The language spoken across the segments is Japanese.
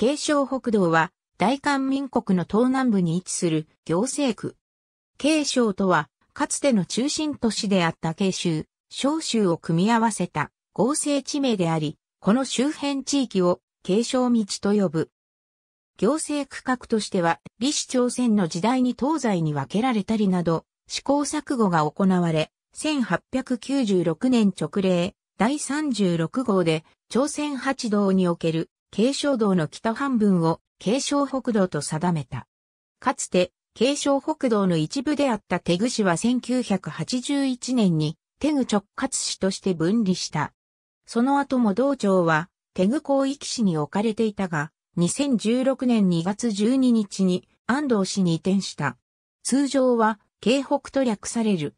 京承北道は、大韓民国の東南部に位置する行政区。京承とは、かつての中心都市であった京州、小州を組み合わせた合成地名であり、この周辺地域を京承道と呼ぶ。行政区画としては、李氏朝鮮の時代に東西に分けられたりなど、試行錯誤が行われ、1896年直令第36号で朝鮮八道における慶承道の北半分を慶承北道と定めた。かつて、慶承北道の一部であった手具市は1981年に手具直轄市として分離した。その後も道庁は手具広域市に置かれていたが、2016年2月12日に安藤市に移転した。通常は、京北と略される。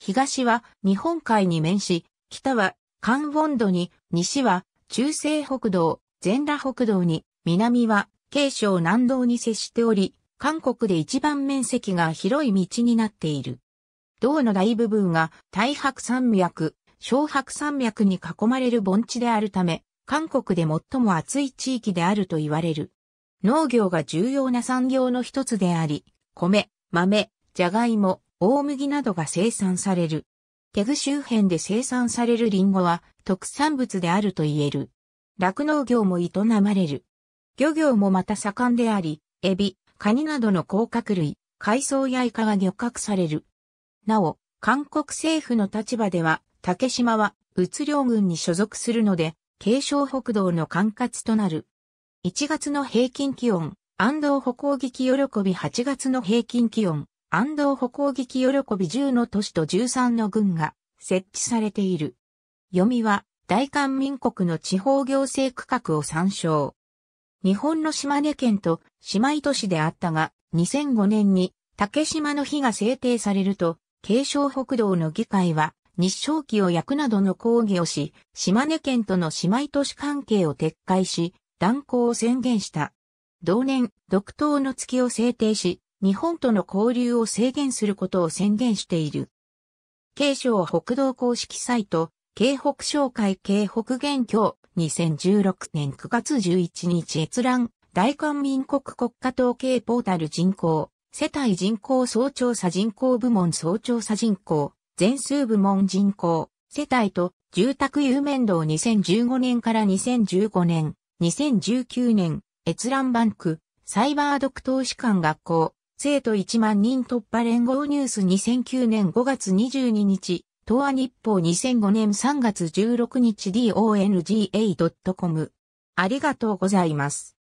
東は日本海に面し、北は関温度に、西は中西北道、全羅北道に、南は、京省南道に接しており、韓国で一番面積が広い道になっている。道の大部分が、大白山脈、小白山脈に囲まれる盆地であるため、韓国で最も暑い地域であると言われる。農業が重要な産業の一つであり、米、豆、じゃがいも、大麦などが生産される。テグ周辺で生産されるリンゴは特産物であると言える。酪農業も営まれる。漁業もまた盛んであり、エビ、カニなどの甲殻類、海藻やイカが漁獲される。なお、韓国政府の立場では、竹島は、うつ領軍に所属するので、京湘北道の管轄となる。1月の平均気温、安藤歩行劇喜び8月の平均気温、安藤歩行劇喜び10の都市と13の軍が設置されている。読みは、大韓民国の地方行政区画を参照。日本の島根県と姉妹都市であったが、2005年に竹島の日が制定されると、京昌北道の議会は日照旗を焼くなどの抗議をし、島根県との姉妹都市関係を撤回し、断交を宣言した。同年、独島の月を制定し、日本との交流を制限することを宣言している。京昌北道公式サイト、京北商会京北元凶、2016年9月11日閲覧大韓民国国家統計ポータル人口世帯人口総調査人口部門総調査人口全数部門人口世帯と住宅有面道2015年から2015年2019年閲覧バンクサイバードク投資館学校生徒1万人突破連合ニュース2009年5月22日東亜日報2005年3月16日 DONGA.com。ありがとうございます。